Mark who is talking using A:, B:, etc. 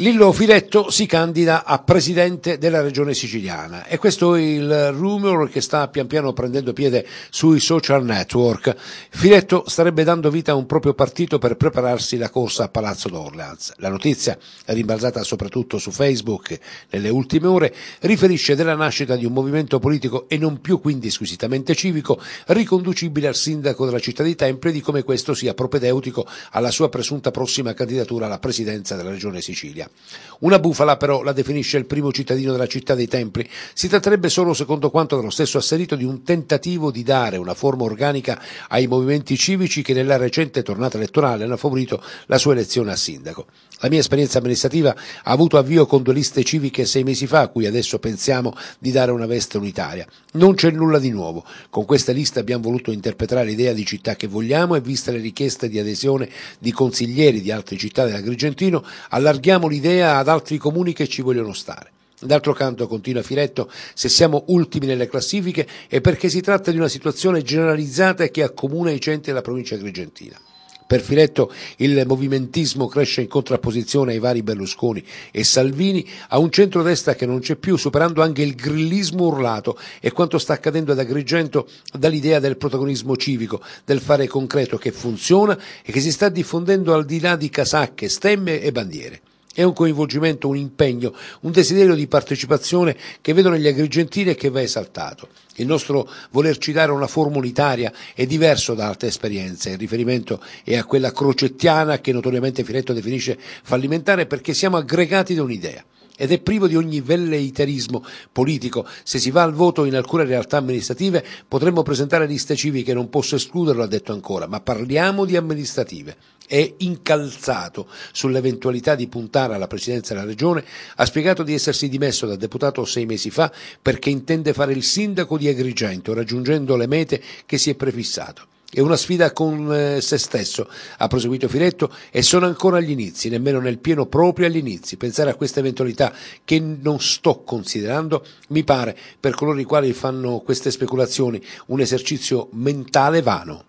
A: Lillo Filetto si candida a presidente della regione siciliana e questo è il rumor che sta pian piano prendendo piede sui social network. Filetto starebbe dando vita a un proprio partito per prepararsi la corsa a Palazzo d'Orleans. La notizia, rimbalzata soprattutto su Facebook nelle ultime ore, riferisce della nascita di un movimento politico e non più quindi squisitamente civico, riconducibile al sindaco della città di e di come questo sia propedeutico alla sua presunta prossima candidatura alla presidenza della regione Sicilia. Una bufala però la definisce il primo cittadino della città dei templi. Si tratterebbe solo, secondo quanto dello stesso asserito, di un tentativo di dare una forma organica ai movimenti civici che nella recente tornata elettorale hanno favorito la sua elezione a sindaco. La mia esperienza amministrativa ha avuto avvio con due liste civiche sei mesi fa, a cui adesso pensiamo di dare una veste unitaria. Non c'è nulla di nuovo. Con queste liste abbiamo voluto interpretare l'idea di città che vogliamo e, viste le richieste di adesione di consiglieri di altre città dell'Agrigentino, allarghiamo l'idea un'idea ad altri comuni che ci vogliono stare. D'altro canto, continua Firetto, se siamo ultimi nelle classifiche è perché si tratta di una situazione generalizzata che accomuna i centri della provincia agrigentina. Per Filetto il movimentismo cresce in contrapposizione ai vari Berlusconi e Salvini, a un centrodestra che non c'è più, superando anche il grillismo urlato e quanto sta accadendo ad Agrigento dall'idea del protagonismo civico, del fare concreto che funziona e che si sta diffondendo al di là di casacche, stemme e bandiere. È un coinvolgimento, un impegno, un desiderio di partecipazione che vedo negli agrigentini e che va esaltato. Il nostro volerci dare una forma unitaria è diverso da altre esperienze, il riferimento è a quella crocettiana che notoriamente Firetto definisce fallimentare perché siamo aggregati da un'idea ed è privo di ogni velleitarismo politico. Se si va al voto in alcune realtà amministrative potremmo presentare liste civiche, non posso escluderlo, ha detto ancora, ma parliamo di amministrative. È incalzato sull'eventualità di puntare Novara alla presidenza della Regione, ha spiegato di essersi dimesso da deputato sei mesi fa perché intende fare il sindaco di Agrigento, raggiungendo le mete che si è prefissato. È una sfida con eh, se stesso, ha proseguito Firetto, e sono ancora agli inizi, nemmeno nel pieno proprio agli inizi. Pensare a questa eventualità che non sto considerando mi pare, per coloro i quali fanno queste speculazioni, un esercizio mentale vano.